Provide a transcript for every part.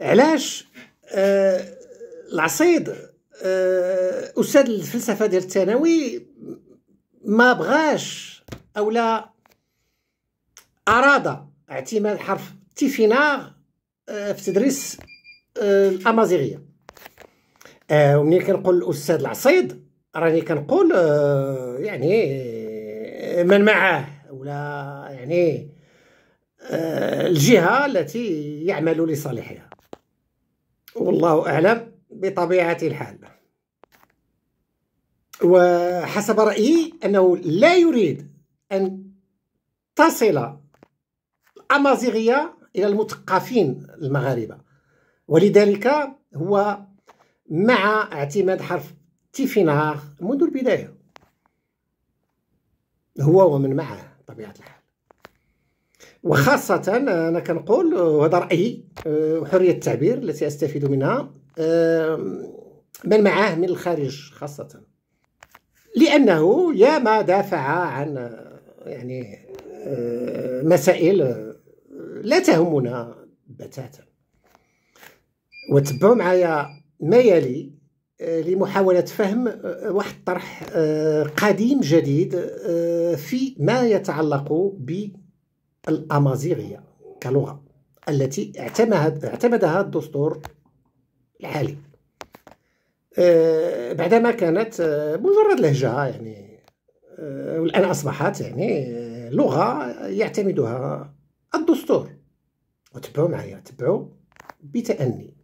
علاش آه، العصيد آه، استاذ الفلسفه ديال الثانوي ما بغاش اولا اراد اعتماد حرف تيفينار آه، في تدريس الامازيغيه ومني كنقول الاستاذ العصيد راني كنقول يعني من معاه ولا يعني الجهة التي يعمل لصالحها والله أعلم بطبيعة الحال وحسب رأيي أنه لا يريد أن تصل الأمازيغية إلى المثقفين المغاربة ولذلك هو مع اعتماد حرف تيفيناغ منذ البداية هو ومن معه طبيعة الحال وخاصة أنا كنقول وهذا آه، رأيي آه، وحرية التعبير التي أستفيد منها آه، من معاه من الخارج خاصة لأنه ياما دافع عن يعني مسائل لا تهمنا بتاتا وتبعوا معايا ما يلي لمحاولة فهم واحد الطرح قديم جديد في ما يتعلق ب الأمازيغية كلغة التي اعتمدها الدستور الحالي آه، بعدما كانت آه، مجرد لهجة يعني آه، والآن أصبحت يعني لغة يعتمدها الدستور وتبعوا معايا تبعوا بتأني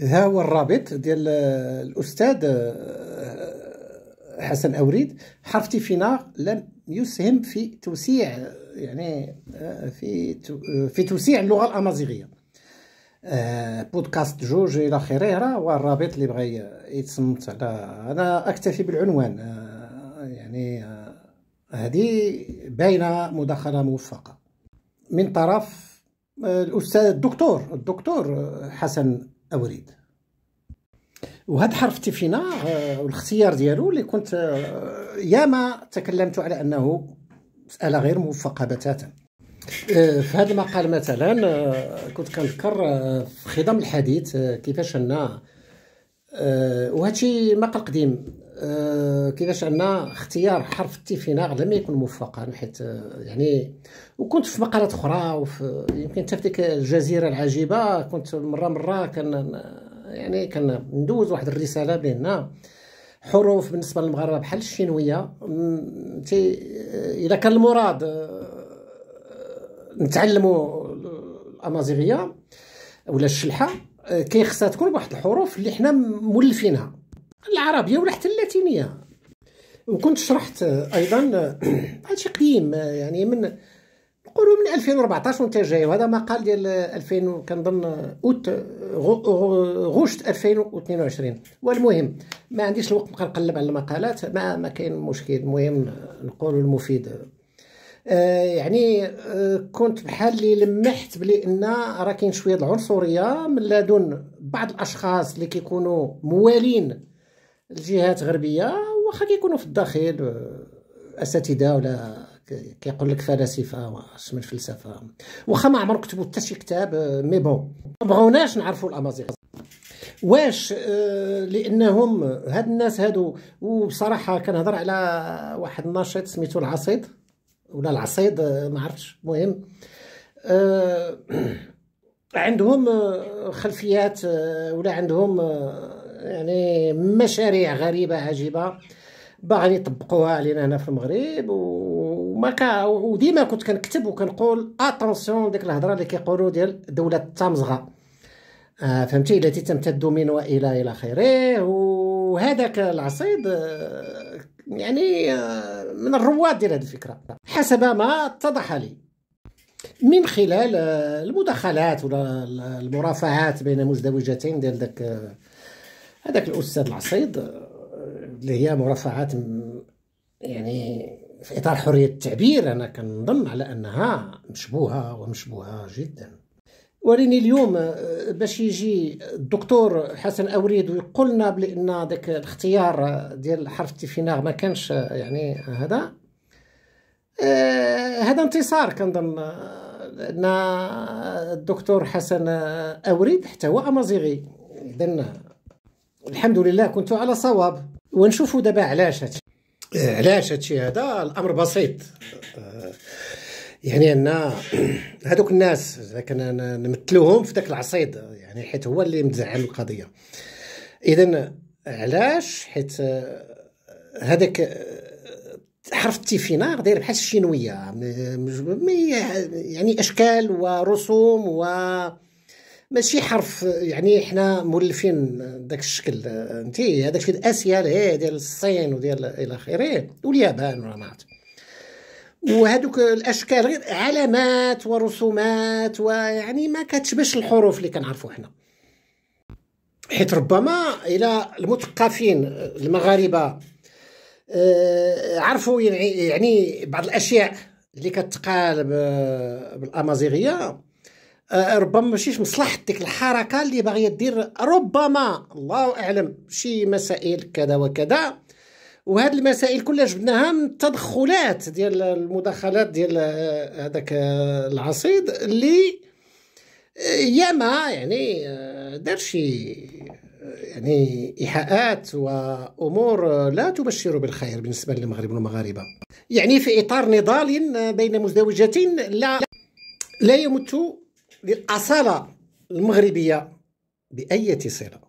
ها هو الرابط ديال الأستاذ حسن أوريد حرف تيفينا لم يسهم في توسيع يعني آه، في آه، في توسيع اللغه الامازيغيه آه، بودكاست جوج الى اخره راه هو الرابط اللي بغى يتصنت على انا اكتفي بالعنوان يعني هذه باينه مداخله موفقه من طرف الاستاذ الدكتور الدكتور حسن اوريد وهذا حرف تيفينا والاختيار ديالو اللي كنت ياما تكلمت على انه مساله غير موفقه بتاتا آه، في هذا المقال مثلا آه، كنت كنذكر آه، في خضم الحديث كيفاش ان وهذا مقال قديم كيفاش ان اختيار حرف التي في ناغ لم يكن موفقا حيت يعني وكنت في مقالات اخرى وفي يمكن حتى الجزيره العجيبه كنت مره مره كان يعني كندوز واحد الرساله بان حروف بالنسبه للمغاربه بحال الشينويه تي اذا كان المراد آه، نتعلموا الامازيغيه ولا الشلحه آه، كيخصها تكون بواحد الحروف اللي حنا مولفينها العربيه ولا حتى اللاتينيه وكنت شرحت آه، ايضا هادشي قديم يعني من نقولوا من 2014 وانت جاي وهذا مقال ديال 2000 كنظن اوت غشت 2022 والمهم ما عنديش الوقت نبقى نقلب على المقالات ما ما كاين مشكل المهم نقولوا المفيد آه، يعني آه، كنت بحال اللي لمحت بلي ان راه كاين شويه العنصريه من لدن بعض الاشخاص اللي كيكونوا موالين لجهات غربيه واخا كيكونوا في الداخل آه، اساتذه ولا كيقول لك فلاسفه واش من فلسفه واخا ما عمرو كتبوا حتى شي كتاب آه، مي بون ما بغوناش نعرفوا الامازيغ واش آه، لانهم هاد الناس هادو وبصراحه كنهضر على واحد الناشط سميتو العصيد ولا العصيد آه، ما عرفتش المهم عندهم خلفيات ولا عندهم يعني مشاريع غريبه عجيبه باغيين يطبقوها علينا هنا في المغرب وما كا وديما كنت كنكتب وكنقول اتونسيون ديك الهضره اللي كيقولوا ديال دوله التمزغه آه فهمتي التي تمتد من والى الى خيره وهذاك العصيد آه، يعني آه، من الرواد ديال هذه الفكره حسب ما اتضح لي من خلال آه، المداخلات ولا المرافعات بين مزدوجتين ديال داك هذاك الاستاذ العصيد اللي هي مرافعات يعني في اطار حريه التعبير انا كنظن على انها مشبوهه ومشبوهه جدا وريني اليوم آه، باش يجي الدكتور حسن اوريد ويقولنا بان ذاك الاختيار ديال حرف التيفيناغ ما كانش آه، يعني هذا آه، هذا انتصار كنظن ان الدكتور حسن اوريد حتى هو امازيغي اذا الحمد لله كنت على صواب ونشوفوا دابا علاش هادشي آه، علاش هادشي هذا الامر بسيط آه، يعني ان هذوك الناس كنا نمثلوهم في ذاك العصيد يعني حيت هو اللي مزعل القضيه اذا علاش حيت آه، هذاك حرف التيفينار داير بحال الشينويه يعني اشكال ورسوم و ماشي حرف يعني حنا مولفين داك الشكل انت هذاك الشيء ديال اسيا ديال الصين وديال الى اخره واليابان ولا ما وهذوك الاشكال غير علامات ورسومات ويعني ما كتشبهش الحروف اللي كنعرفوا حنا حيت ربما الى المثقفين المغاربه آه، عرفوا يعني،, يعني بعض الاشياء اللي كتقال بالامازيغيه آه، آه، ربما ماشيش مصلحه ديك الحركه اللي باغيه دير ربما الله اعلم شي مسائل كذا وكذا وهذه المسائل كلها جبناها من التدخلات ديال المداخلات ديال آه، هذاك العصيد اللي ياما يعني دار شي يعني ايحاءات وامور لا تبشر بالخير بالنسبه للمغرب والمغاربه يعني في اطار نضال بين مزدوجتين لا لا يمت للاصاله المغربيه باية آه، صله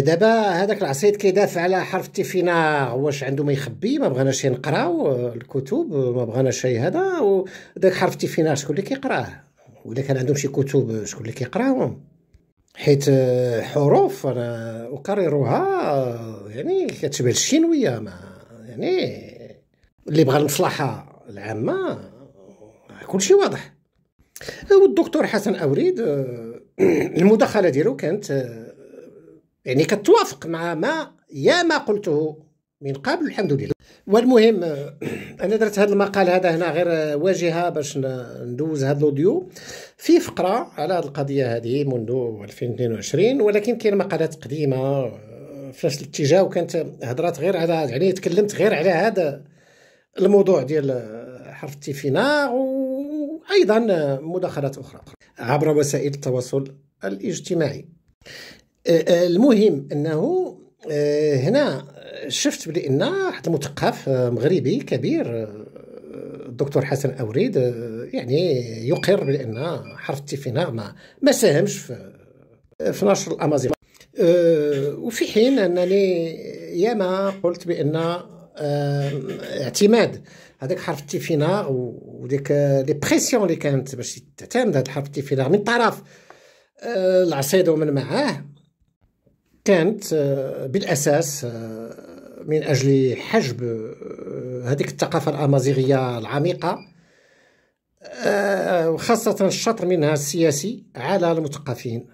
دابا هذاك العصيد كيدافع على حرف التيفينا واش عنده ما يخبي ما بغاناش نقراو آه، الكتب آه، ما بغاناش شي هذا وداك حرف التيفينا شكون اللي كيقراه ولا كان عندهم شي كتب شكون اللي كيقراهم حيت حروف انا اكررها يعني كتشبه الشينويه ما يعني اللي بغى المصلحه العامه كلشي واضح والدكتور حسن اوريد آه، المداخله ديالو كانت آه، يعني كتوافق مع ما يا ما قلته من قبل الحمد لله والمهم آه، انا درت هذا المقال هذا هنا غير واجهه باش ندوز هذا الاوديو في فقره على هذه القضيه هذه منذ 2022 ولكن كاين مقالات قديمه في نفس الاتجاه وكانت هضرات غير على يعني تكلمت غير على هذا الموضوع ديال حرف التيفيناغ أيضا مداخلات أخرى عبر وسائل التواصل الاجتماعي أه، أه، المهم أنه أه، هنا شفت بأن واحد المثقف مغربي كبير الدكتور حسن أوريد يعني يقر بأن حرف التيفينا ما, ما ساهمش في, في نشر الأمازيغ وفي حين أنني ياما قلت بأن اعتماد هذاك حرف التيفيناغ وديك لي بريسيون اللي كانت باش تعتمد هذا الحرف التيفيناغ من طرف آه، العصيد ومن معاه كانت آه، بالاساس آه، من اجل حجب هذيك الثقافه الامازيغيه العميقه وخاصه الشطر منها السياسي على المثقفين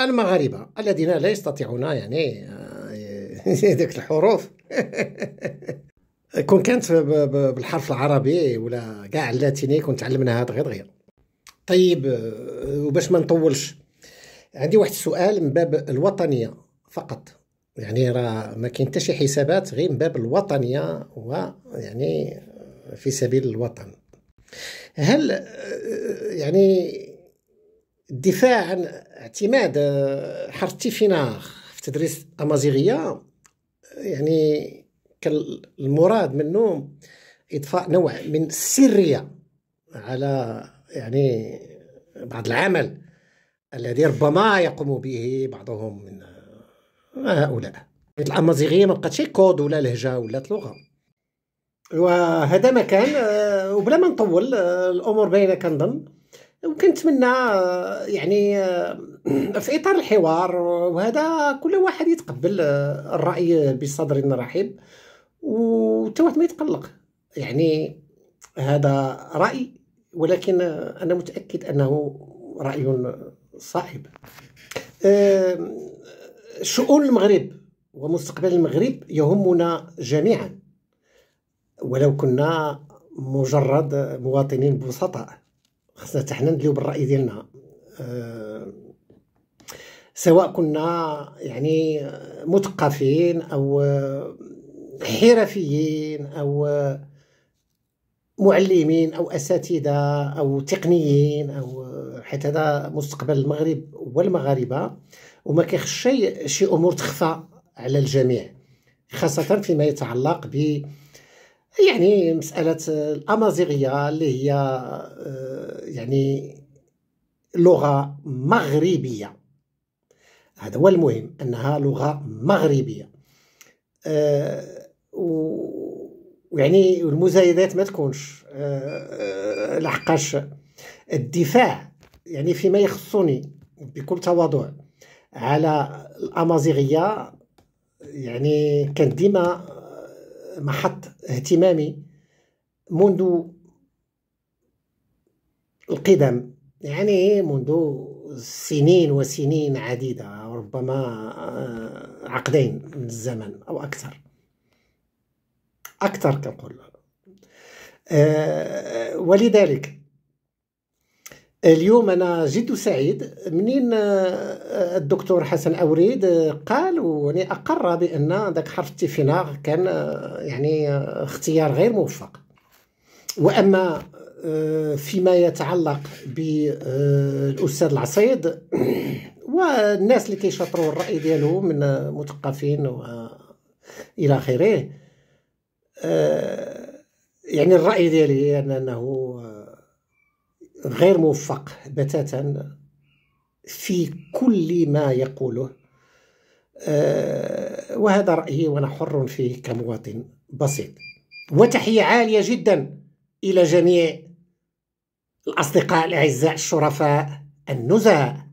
المغاربه الذين لا يستطيعون يعني ذاك الحروف كون كانت بالحرف العربي ولا كاع اللاتيني كون تعلمناها دغيا دغيا طيب آه، وباش ما نطولش عندي واحد السؤال من باب الوطنيه فقط يعني راه ما كاين حتى شي حسابات غير من باب الوطنيه ويعني في سبيل الوطن هل آه، يعني الدفاع عن اعتماد آه، حرف تيفيناغ في تدريس امازيغيه يعني المراد منه اضفاء نوع من السريه على يعني بعض العمل الذي ربما يقوم به بعضهم من هؤلاء الامازيغيه ما بقاتش كود ولا لهجه ولا لغه وهذا ما كان آه، وبلا ما نطول آه، الامور باينه كنظن وكنتمنى آه، يعني في اطار الحوار وهذا كل واحد يتقبل الراي بصدر رحب وتا واحد ما يتقلق يعني هذا راي ولكن انا متاكد انه راي صائب شؤون المغرب ومستقبل المغرب يهمنا جميعا ولو كنا مجرد مواطنين بسطاء خصنا حتى حنا ندليو بالراي ديالنا سواء كنا يعني مثقفين او حرفيين او معلمين او اساتذه او تقنيين او حيت هذا مستقبل المغرب والمغاربه وما كيخش شي, شي امور تخفى على الجميع خاصه فيما يتعلق ب يعني مساله الامازيغيه اللي هي آه، يعني لغه مغربيه هذا هو المهم انها لغه مغربيه آه، ويعني المزايدات ما تكونش آه، آه، لحقاش الدفاع يعني فيما يخصني بكل تواضع على الامازيغيه يعني كان ديما آه، محط اهتمامي منذ القدم يعني منذ سنين وسنين عديده ربما عقدين من الزمن او اكثر أكثر كنقول أه ولذلك اليوم أنا جد سعيد منين آه، الدكتور حسن أوريد قال ويعني أقر بأن ذاك حرف التفناغ كان آه، يعني آه، اختيار غير موفق وأما فيما يتعلق بالاستاذ العصيد والناس اللي كيشاطروا الراي ديالهم من مثقفين والى اخره آه، يعني الرأي ديالي يعني أنه آه، غير موفق بتاتا في كل ما يقوله آه، وهذا رأيي وأنا حر فيه كمواطن بسيط وتحية عالية جدا إلى جميع الأصدقاء الأعزاء الشرفاء النزهة